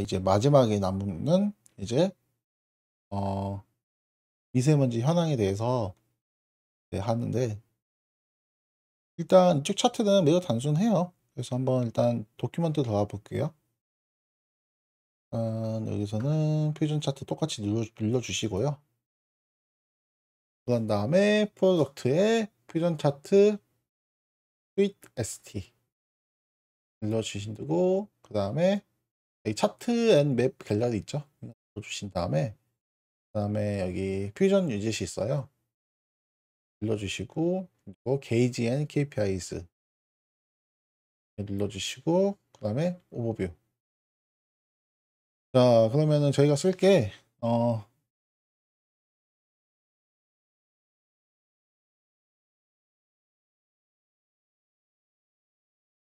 이제 마지막에 남는 이제 어 미세먼지 현황에 대해서 네, 하는데 일단 이쪽 차트는 매우 단순해요. 그래서 한번 일단 도큐먼트 더어볼게요 일단 여기서는 표준 차트 똑같이 눌러, 주시고요 그런 다음에 프로덕트의 표준 차트 스윗 ST 눌러주신 다고 그 다음에 차트 앤 맵 갤러리 있죠? 눌러주신 다음에 그 다음에 여기 퓨전 유닛이 있어요. 눌러주시고 그리고 게이지 앤 KPIs 눌러주시고 그 다음에 오버뷰 자 그러면은 저희가 쓸게 어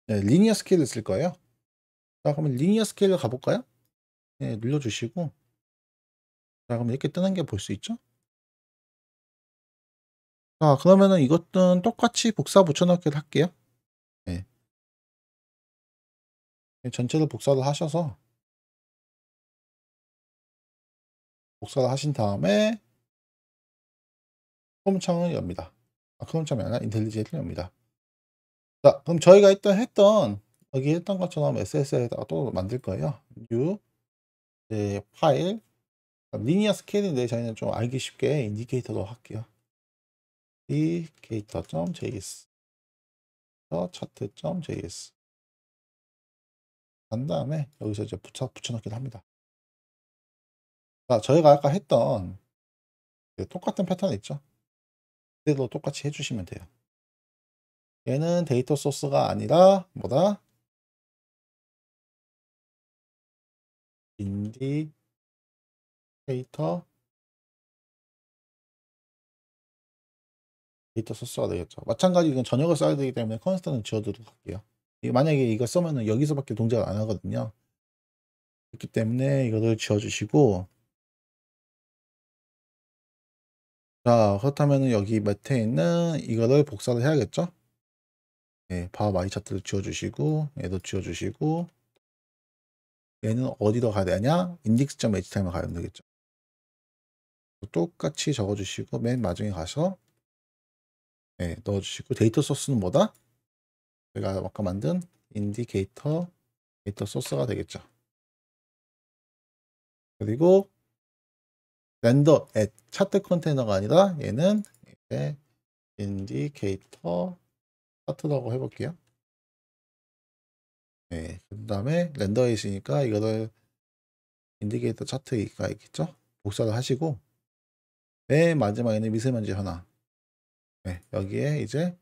네, 리니어 스케일을 쓸 거예요. 자 그러면 리니어 스케일로 가볼까요? 네 눌러주시고 자 그럼 이렇게 뜨는 게 볼 수 있죠? 자 그러면은 이것은 똑같이 복사 붙여넣기를 할게요. 네. 네. 전체를 복사를 하셔서 복사를 하신 다음에 크창을 엽니다. 아, 크롬창이 아니라 인텔리지를 엽니다. 자, 그럼 저희가 일단 했던 여기 했던 것처럼 SS에다가 l 또 만들 거예요. new 네, 파일 리니어 스케일인데 네, 저희는 좀 알기 쉽게 인디케이터로 할게요. indicator.js 차트.js 한 다음에 여기서 이제 붙여, 붙여넣기도 합니다. 자, 저희가 아까 했던 네, 똑같은 패턴 있죠? 그대로 똑같이 해주시면 돼요. 얘는 데이터 소스가 아니라 뭐다? 인디 데이터 데이터 소스가 되겠죠. 마찬가지 이건 전역을 써야 되기 때문에 컨스턴는 지워두도록 할게요. 만약에 이거 쓰면은 여기서밖에 동작을 안 하거든요. 그렇기 때문에 이거를 지워주시고 자 그렇다면은 여기 밑에 있는 이거를 복사를 해야겠죠. 네, 바 마이 차트를 지워주시고 얘도 지워주시고 얘는 어디로 가야 되냐? index.html 음. 가야 되겠죠. 똑같이 적어주시고 맨 마중에 가서 네, 넣어주시고 데이터 소스는 뭐다? 제가 아까 만든 인디케이터 데이터 소스가 되겠죠. 그리고 렌더 앳 차트 컨테이너가 아니라 얘는 이제 인디케이터 차트라고 해볼게요. 네, 그 다음에 렌더에 있으니까 이거를 인디게이터 차트가 있겠죠? 복사를 하시고 맨 네, 마지막에는 미세먼지 현황 네, 여기에 이제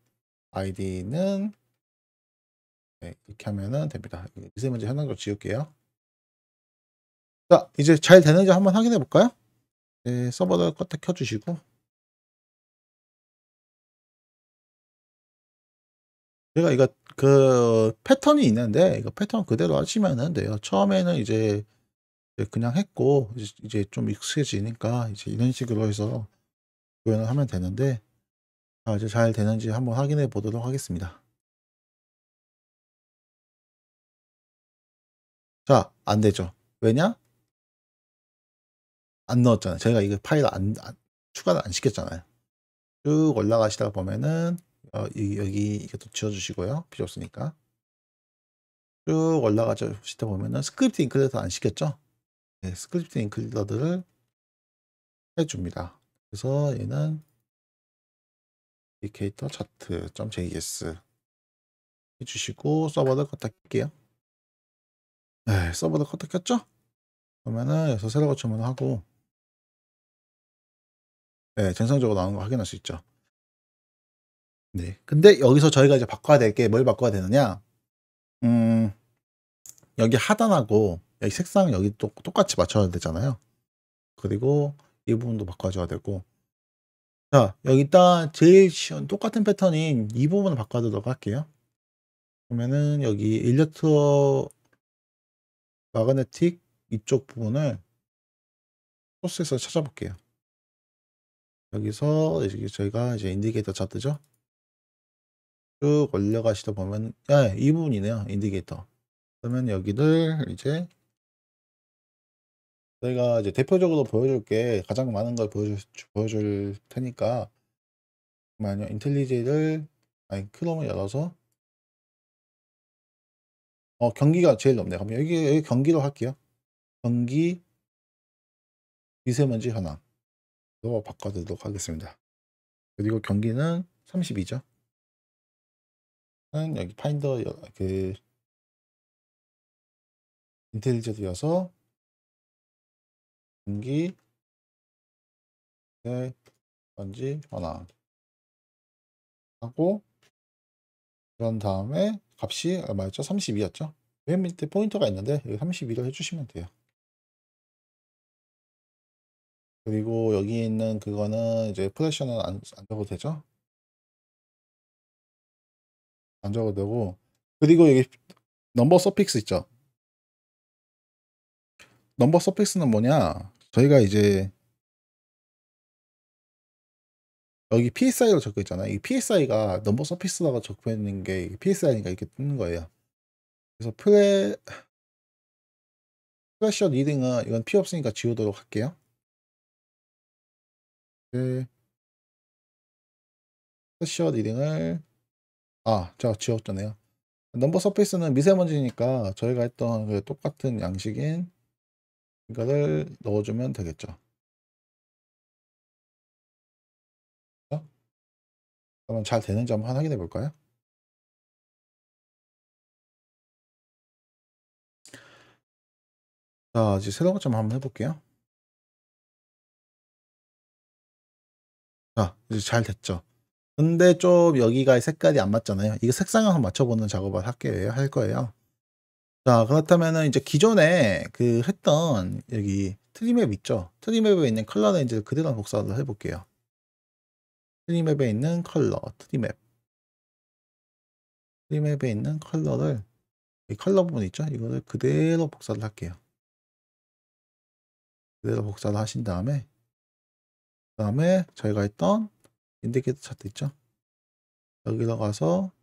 아이디는 네, 이렇게 하면 됩니다. 미세먼지 현황으 지울게요. 자, 이제 잘 되는지 한번 확인해 볼까요? 네, 서버를 껐다 켜주시고 제가 그러니까 이거 그 패턴이 있는데 이거 패턴 그대로 하시면 돼요. 처음에는 이제 그냥 했고 이제 좀 익숙해지니까 이제 이런 식으로 해서 구현을 하면 되는데 아 이제 잘 되는지 한번 확인해 보도록 하겠습니다. 자, 안 되죠. 왜냐? 안 넣었잖아요. 저희가 이거 파일 안, 안 추가를 안 시켰잖아요. 쭉 올라가시다 보면은 어, 여기, 여기 이것도 지워주시고요. 필요 없으니까. 쭉 올라가죠. 시트 보면은 스크립트 인클레터 안 시켰죠? 네, 스크립트 인클레더를 해줍니다. 그래서 얘는 디케이터 차트.js 해주시고 서버를 컨택할게요. 네, 서버를 컨택했죠? 그러면은 여기서 새로 거쳐문 하고 네, 정상적으로 나오는 거 확인할 수 있죠. 네. 근데 여기서 저희가 이제 바꿔야 될 게 뭘 바꿔야 되느냐? 음, 여기 하단하고 여기 색상 여기 또 똑같이 맞춰야 되잖아요. 그리고 이 부분도 바꿔줘야 되고. 자, 여기다 제일 쉬운 똑같은 패턴인 이 부분을 바꿔두도록 할게요. 그러면은 여기 일렉트어 마그네틱 이쪽 부분을 소스에서 찾아볼게요. 여기서 이제 저희가 이제 인디게이터 차트죠. 쭉 올려가시다 보면 예, 이 부분이네요 인디게이터 그러면 여기를 이제 저희가 이제 대표적으로 보여줄 게 가장 많은 걸 보여줄, 보여줄 테니까 잠깐만요 인텔리지를 아니 크롬을 열어서 어 경기가 제일 높네요 그럼 여기, 여기 경기로 할게요 경기 미세먼지 현황으로 바꿔드리도록 하겠습니다 그리고 경기는 32죠 여기 파인더 그인텔리제드 여서 공기 네, 번지 하나 하고 그런 다음에 값이 얼마였죠? 32였죠? 맨 밑에 포인터가 있는데 여기 32로 해주시면 돼요. 그리고 여기 있는 그거는 이제 프레셔는 안, 안 적어도 되죠? 안 적어도 되고 그리고 여기 넘버 서픽스 있죠. 넘버 서픽스는 뭐냐? 저희가 이제 여기 PSI로 적혀 있잖아요. 이 PSI가 넘버 서픽스라고 적혀 있는 게 PSI니까 이렇게 뜨는 거예요. 그래서 플레 플래셔 리딩은 이건 필요 없으니까 지우도록 할게요. 네. 플래셔 리딩을 아, 제가 지웠잖아요. 넘버 서피스는 미세먼지니까 저희가 했던 그 똑같은 양식인 이거를 넣어주면 되겠죠. 자, 어? 그러면 잘 되는지 한번 확인해 볼까요? 자, 이제 새로운 것 좀 한번 해볼게요. 자, 이제 잘 됐죠. 근데 좀 여기가 색깔이 안 맞잖아요. 이거 색상을 한번 맞춰보는 작업을 할게요. 할 거예요. 자, 그렇다면은 이제 기존에 그 했던 여기 트림앱 있죠? 트림앱에 있는 컬러는 이제 그대로 복사를 해볼게요. 트림앱에 있는 컬러, 트림앱트림앱에 있는 컬러를 이 컬러 부분 있죠? 이거를 그대로 복사를 할게요. 그대로 복사를 하신 다음에 그 다음에 저희가 했던 인디케이터 차트 있죠? 여기 들가서컬러쪽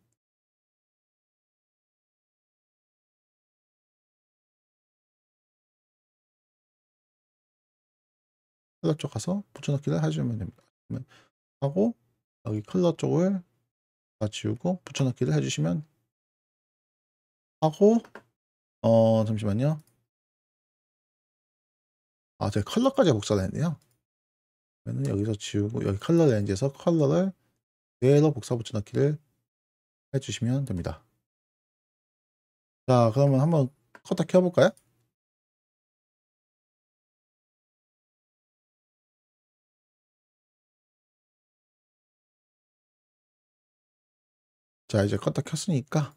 가서 붙여넣기를 해주면 됩니다. 하고 여기 컬러 쪽을 다 지우고 붙여넣기를 해주시면 하고 어 잠시만요. 아 제가 컬러까지 복사를 했네요. 그러면 여기서 지우고 여기 컬러 렌즈에서 컬러를 그대로 복사 붙여넣기를 해주시면 됩니다. 자 그러면 한번 컷다 켜볼까요? 자 이제 껐다 켰으니까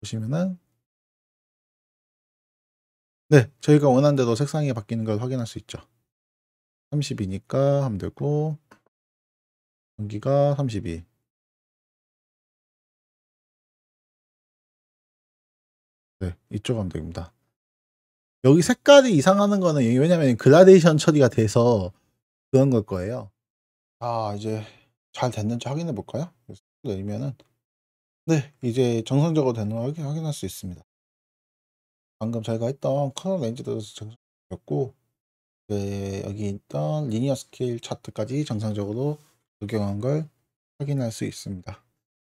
보시면은 네 저희가 원한 대로 색상이 바뀌는 걸 확인할 수 있죠 30이니까 하면 되고 전기가 32 네, 이쪽 하면 됩니다. 여기 색깔이 이상하는 거는 왜냐면 그라데이션 처리가 돼서 그런 걸 거예요. 아, 이제 잘 됐는지 확인해 볼까요? 내리면은 네, 이제 정상적으로 되는 걸 확인할 수 있습니다. 방금 저희가 했던 커널 렌즈도 정상적으로됐고 네, 여기 있던 리니어 스케일 차트까지 정상적으로 적용한 걸 확인할 수 있습니다.